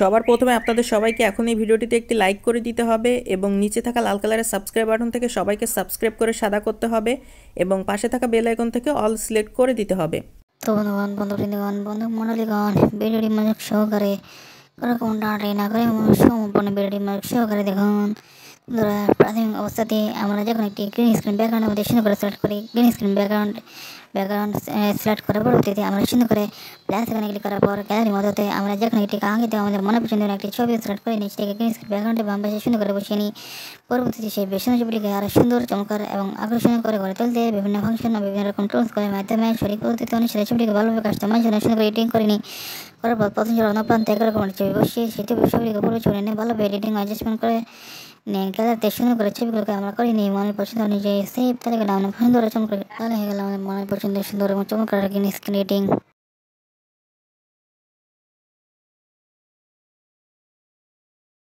সবার প্রথমে আপনাদের সবাইকে এখন এই ভিডিওটিতে একটি লাইক করে দিতে হবে এবং নিচে থাকা লাল কালারের সাবস্ক্রাইব বাটন থেকে সবাইকে সাবস্ক্রাইব করে সাদা করতে হবে এবং পাশে থাকা বেল আইকন থেকে অল সিলেক্ট করে দিতে হবে তো বন্ধুগণ বন্ধুবৃন্দগণ বন্ধু মণ্ডলীগণ ভিডিওটি মনোযোগ সহকারে কোনো কোনটা না করে সম্পূর্ণ ভিডিওটি মনোযোগ সহকারে দেখুন প্রাথমিক অবস্থাতে আমরা যখন একটি গ্রিন স্ক্রিন ব্যাকগ্রাউন্ড আমাদের সুন্দর করে সিলেক্ট করি green screen background background select করার পরবর্তীতে আমরা সুন্দর করে প্লাস এখানে ক্লিক করার পর গ্যালারির মধ্যে আমরা যখন একটি কাঙ্ক্ষিত আমাদের মনে পছন্দ একটি ছবি সিলেক্ট করে নিই থেকে গ্রিন স্ক্রিন ব্যাকগ্রাউন্ডে বাম পাশে সুন্দর করে বসিয়ে নিই পরবর্তীতে সেই বেশন ছবিটিকে আরও সুন্দর চমকার এবং আকর্ষণীয় করে গড়ে তুলতে বিভিন্ন ফাংশন বিভিন্ন রকম টুলস করে মাধ্যমে শরীর অনেক সেই ছবিটিকে ভালোভাবে কাস্টমাইজ করে সুন্দর করে এডিটিং করে নিই করার পর প্রথম ছবি অনুপ্রান্ত একরকম ছবি বসিয়ে সেটি ছবিটিকে পুরো ছবি নিয়ে ভালোভাবে এডিটিং অ্যাডজাস্টমেন্ট করে নেট গ্যালারিতে সুন্দর করে ছবিগুলোকে আমরা করে নিই মনের পছন্দ অনুযায়ী সেভ তালিকা ডাউনলোড পছন্দ রচনা তাহলে হয়ে গেল মনের পছন্দ সুন্দর এবং চমৎকার গ্রিন স্ক্রিন রেটিং